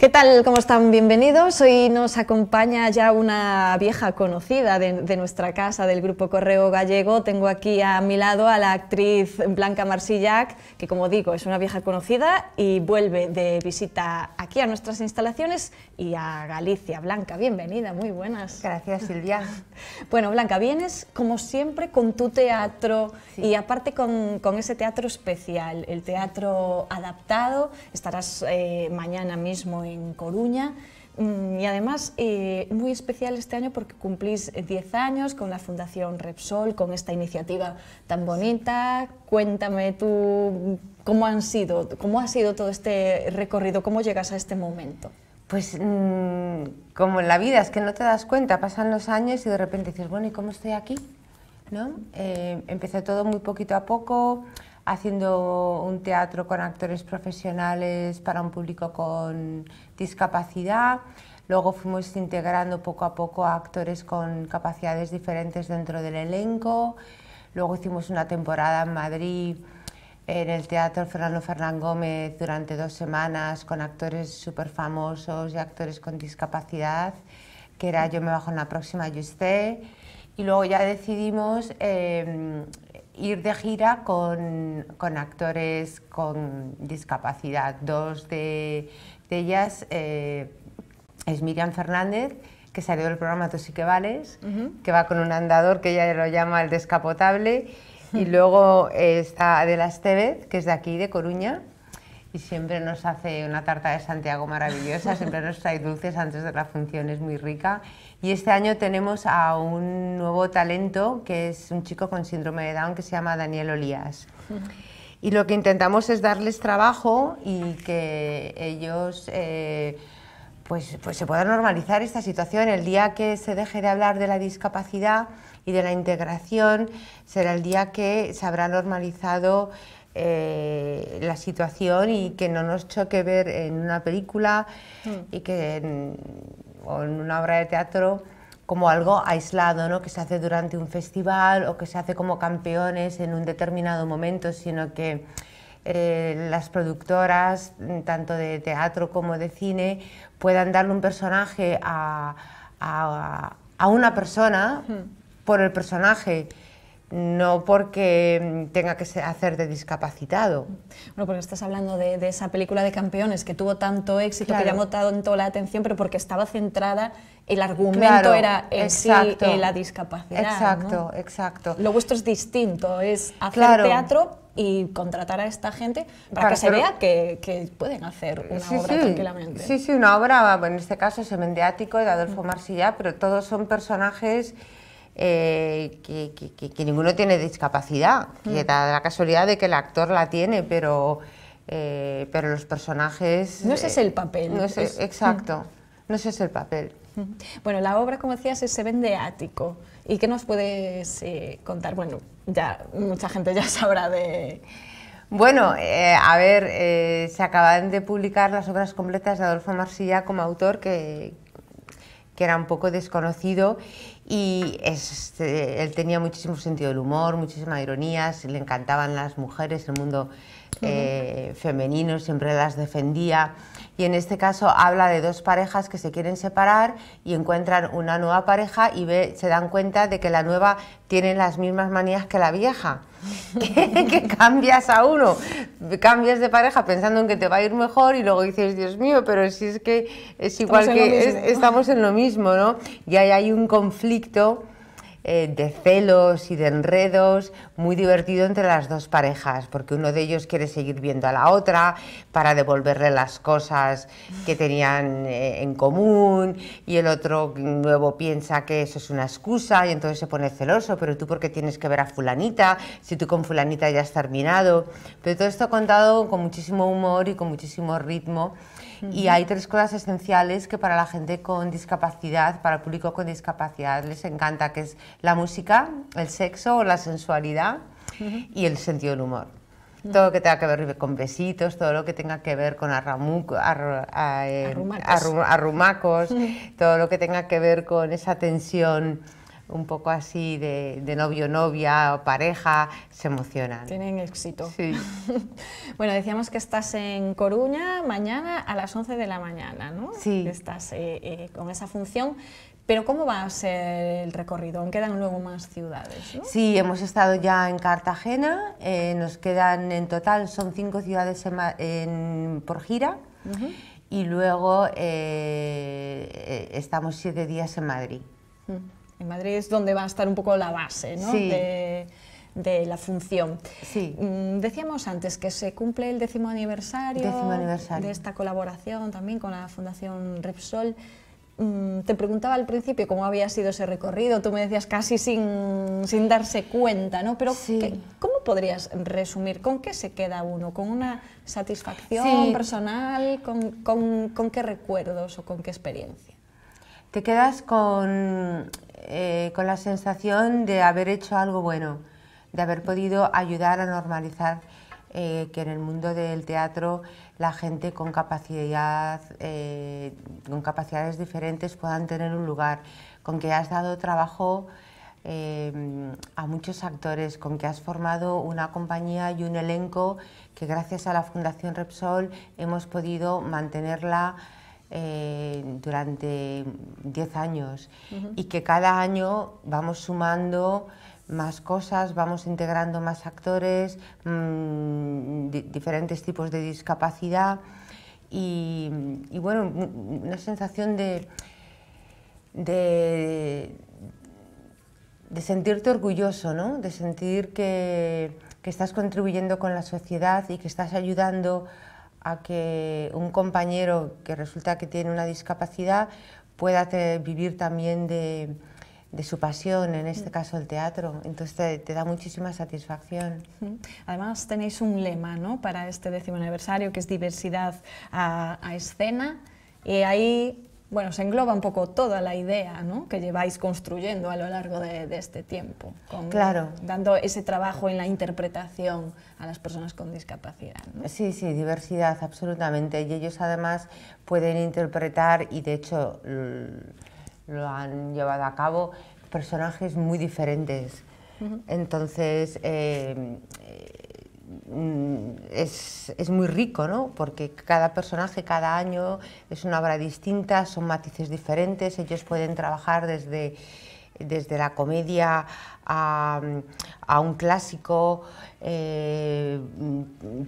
¿Qué tal? ¿Cómo están? Bienvenidos. Hoy nos acompaña ya una vieja conocida de, nuestra casa, del Grupo Correo Gallego. Tengo aquí a mi lado a la actriz Blanca Marsillac, que como digo, es una vieja conocida y vuelve de visita aquí a nuestras instalaciones y a Galicia. Blanca, bienvenida, muy buenas. Gracias, Silvia. bueno, Blanca, vienes como siempre con tu teatro y aparte con, ese teatro especial, el teatro adaptado. Estarás eh, mañana mismo en Coruña. Mm, y además, eh, muy especial este año porque cumplís 10 años con la Fundación Repsol, con esta iniciativa tan bonita. Cuéntame tú cómo, han sido, cómo ha sido todo este recorrido, cómo llegas a este momento. Pues mm, como en la vida, es que no te das cuenta, pasan los años y de repente dices, bueno, ¿y cómo estoy aquí? ¿No? Eh, empecé todo muy poquito a poco, haciendo un teatro con actores profesionales para un público con discapacidad. Luego fuimos integrando poco a poco actores con capacidades diferentes dentro del elenco. Luego hicimos una temporada en Madrid en el Teatro Fernando Fernán Gómez durante dos semanas con actores súper famosos y actores con discapacidad, que era Yo me bajo en la próxima y usted. Y luego ya decidimos em, ir de gira con, actores con discapacidad. Dos de, ellas eh, es Miriam Fernández, que salió del programa Tú que vales, que va con un andador que ella lo llama el descapotable. Y luego está Adela Estevez, que es de aquí, de Coruña, y siempre nos hace una tarta de Santiago maravillosa, siempre nos trae dulces antes de la función, es muy rica. Y este año tenemos a un nuevo talento, que es un chico con síndrome de Down que se llama Daniel Olías. Y lo que intentamos es darles trabajo y que ellos... Eh, pues, pues, se puedan normalizar esta situación. El día que se deje de hablar de la discapacidad y de la integración será el día que se habrá normalizado eh, la situación y que no nos choque ver en una película mm. y que en, o en una obra de teatro como algo aislado, que se hace durante un festival o que se hace como campeones en un determinado momento, sino que eh, las productoras, mm, tanto de teatro como de cine, puedan darle un personaje a, a una persona mm. por el personaje no porque mm, tenga que hacer de discapacitado. Bueno, porque estás hablando de, esa película de campeones que tuvo tanto éxito, que llamó tanto la atención, pero porque estaba centrada, el argumento era en sí la discapacidad. Exacto, exacto. Lo vuestro es distinto, es hacer teatro y contratar a esta gente para que se vea que, pueden hacer una sí, obra sí, tranquilamente. Sí, sí, una obra, en este caso, es Semendiático de Adolfo Marsilla, pero todos son personajes eh, que, ninguno tiene discapacidad, que mm. da la casualidad de que el actor la tiene, pero, eh, pero los personajes... No ese es el eh, papel. No es, Exacto, mm. no ese es el papel. Mm. Bueno, la obra, como decías, se vende ático. ¿Y qué nos puedes contar? Bueno, ya mucha gente ya sabrá de... Bueno, a ver, se acaban de publicar las obras completas de Adolfo Marsilla como autor, que, que era un poco desconocido, y este, él tenía muchísimo sentido del humor, muchísima ironía, le encantaban las mujeres, el mundo eh, femenino, siempre las defendía y en este caso habla de dos parejas que se quieren separar y encuentran una nueva pareja y se dan cuenta de que la nueva tiene las mismas manías que la vieja. que, cambias a uno, cambias de pareja pensando en que te va a ir mejor y luego dices, Dios mío, pero si es que es igual que estamos en lo mismo, ¿no? Y ahí hay un conflicto eh, de celos y de enredos muy divertido entre las dos parejas, porque uno de ellos quiere seguir viendo a la otra para devolverle las cosas que tenían eh, en común y el otro nuevo piensa que eso es una excusa y entonces se pone celoso, pero tú porque tienes que ver a fulanita, si tú con fulanita ya has terminado. Pero todo esto contado con muchísimo humor y con muchísimo ritmo. Y hay tres cosas esenciales que para la gente con discapacidad, para el público con discapacidad, les encanta, que es la música, el sexo o la sensualidad y el sentido del humor. Todo lo que tenga que ver con besitos, todo lo que tenga que ver con eh, arrumacos todo lo que tenga que ver con esa tensión un poco así de, novio, novia o pareja, se emocionan. Tienen éxito. Sí. bueno, decíamos que estás en Coruña mañana a las 11 de la mañana, ¿no? Sí. Estás eh, eh, con esa función. Pero ¿cómo va a ser el recorrido? quedan luego más ciudades. ¿no? Sí, hemos estado ya en Cartagena, eh, nos quedan en total, son cinco ciudades por gira. Y luego estamos siete días en Madrid. Mm. En Madrid es donde va a estar un poco la base de, la función. Mm, decíamos antes que se cumple el décimo aniversario, de esta colaboración también con la Fundación Repsol. Mm, te preguntaba al principio cómo había sido ese recorrido, tú me decías casi sin, darse cuenta, ¿no? Pero ¿cómo podrías resumir? ¿Con qué se queda uno? ¿Con una satisfacción personal? ¿Con, con, con qué recuerdos o con qué experiencia? te quedas con eh, con la sensación de haber hecho algo bueno, de haber podido ayudar a normalizar eh, que en el mundo del teatro la gente eh, con, capacidades diferentes puedan tener un lugar, con que has dado trabajo a muchos actores, con que has formado una compañía y un elenco que gracias a la Fundación Repsol hemos podido mantenerla eh, durante 10 años y que cada año vamos sumando más cosas, vamos integrando más actores, mm, diferentes tipos de discapacidad y, bueno, una sensación de, de, sentirte orgulloso, ¿no? de sentir que, que estás contribuyendo con la sociedad y que estás ayudando a que un compañero que resulta que tiene una discapacidad pueda vivir también de, su pasión, en este mm. caso el teatro. Entonces te, da muchísima satisfacción. Además tenéis un lema para este décimo aniversario que es diversidad a, a escena. Y ahí bueno, se engloba un poco toda la idea ¿no? que lleváis construyendo a lo largo de, este tiempo, claro. dando ese trabajo en la interpretación a las personas con discapacidad. Sí, sí, diversidad, absolutamente. Y ellos además pueden interpretar, y de hecho lo han llevado a cabo, personajes muy diferentes. Entonces, eh, Mm, es, muy rico, ¿no? Porque cada personaje, cada año es una obra distinta, son matices diferentes, ellos pueden trabajar desde, la comedia a, un clásico, eh,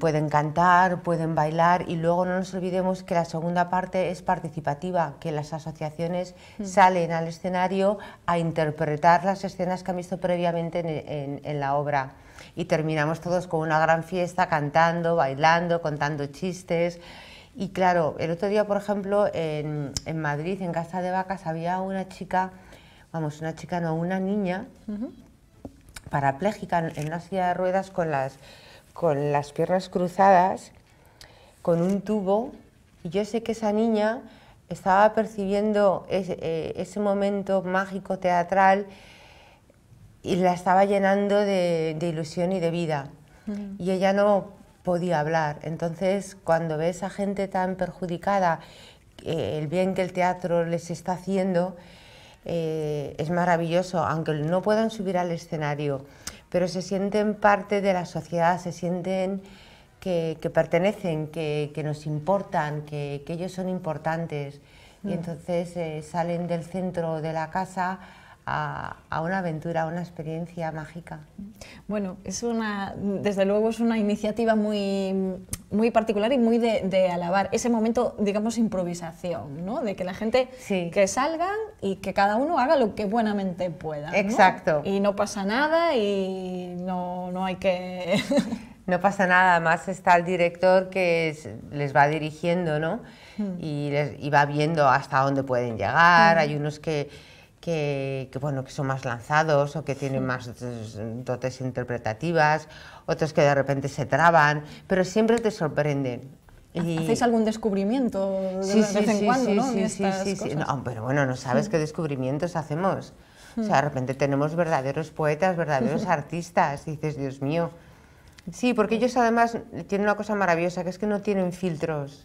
pueden cantar, pueden bailar y luego no nos olvidemos que la segunda parte es participativa, que las asociaciones mm. salen al escenario a interpretar las escenas que han visto previamente en, en la obra y terminamos todos con una gran fiesta cantando, bailando, contando chistes. Y claro, el otro día, por ejemplo, en, Madrid, en Casa de Vacas, había una chica, vamos, una chica, no, una niña paraplégica parapléjica en una silla de ruedas con las, con las piernas cruzadas, con un tubo. Y yo sé que esa niña estaba percibiendo ese eh, momento mágico teatral y la estaba llenando de, ilusión y de vida. Y ella no podía hablar. Entonces, cuando ves a gente tan perjudicada, eh, el bien que el teatro les está haciendo eh, es maravilloso, aunque no puedan subir al escenario, pero se sienten parte de la sociedad, se sienten que, pertenecen, que, nos importan, que, ellos son importantes. Y mm. entonces eh, salen del centro de la casa a, una aventura, a una experiencia mágica. Bueno, es una, desde luego es una iniciativa muy, muy particular y muy de, alabar ese momento, digamos, improvisación, ¿no? De que la gente sí. que salgan y que cada uno haga lo que buenamente pueda. Exacto. Y no pasa nada y no, hay que... no pasa nada, además está el director que les va dirigiendo, ¿no? Hmm. Y, les, y va viendo hasta dónde pueden llegar, hmm. hay unos que que, bueno, que son más lanzados o que tienen más dotes interpretativas, otros que de repente se traban, pero siempre te sorprenden. ¿Hacéis algún descubrimiento de sí, vez sí, en sí, cuando? ¿no? Sí, sí, pero bueno, no sabes qué descubrimientos hacemos. O sea, hmm. de repente tenemos verdaderos poetas, verdaderos artistas, y dices, Dios mío. Sí, porque ellos además tienen una cosa maravillosa, que es que no tienen filtros.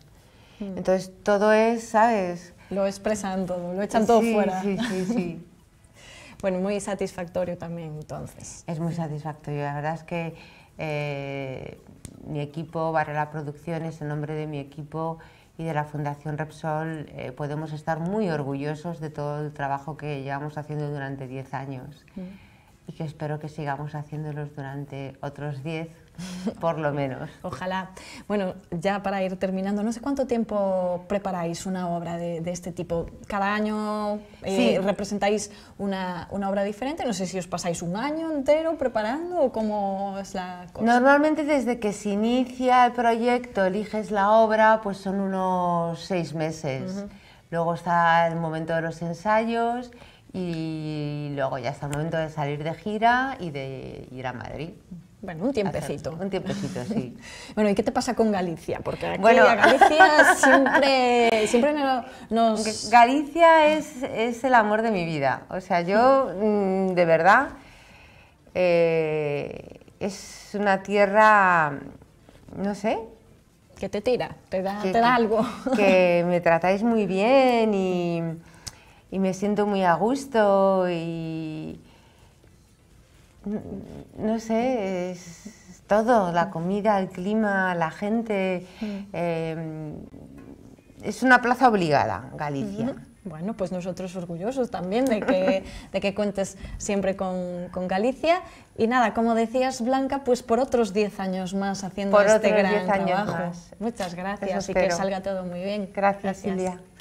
Hmm. Entonces todo es, ¿sabes? lo expresan todo, lo echan todo fuera. Sí, sí, sí. bueno, muy satisfactorio también entonces. Es muy satisfactorio, la verdad es que eh, mi equipo, Barrela Producciones, en el nombre de mi equipo y de la Fundación Repsol, eh, podemos estar muy orgullosos de todo el trabajo que llevamos haciendo durante 10 años. Mm y que espero que sigamos haciéndolos durante otros 10, por lo menos. Ojalá. Bueno, ya para ir terminando, no sé cuánto tiempo preparáis una obra de, este tipo. ¿Cada año eh, representáis una, una, obra diferente? No sé si os pasáis un año entero preparando o cómo es la cosa. Normalmente desde que se inicia el proyecto, eliges la obra, pues son unos seis meses. Luego está el momento de los ensayos y luego ya está el momento de salir de gira y de ir a Madrid. Bueno, un tiempecito. un tiempecito, sí. bueno, ¿y qué te pasa con Galicia? Porque aquí bueno, Galicia siempre, nos... Galicia es, el amor de mi vida. O sea, yo, mm, de verdad, eh, es una tierra, no sé... Que te tira, te da algo. que me tratáis muy bien y y me siento muy a gusto y no, sé, es todo, la comida, el clima, la gente. Mm. Em, es una plaza obligada, Galicia. Bueno, pues nosotros orgullosos también de que, cuentes siempre con, Galicia. Y nada, como decías, Blanca, pues por otros 10 años más haciendo por este otros gran diez años Más. Muchas gracias y que salga todo muy bien. Gracias, gracias.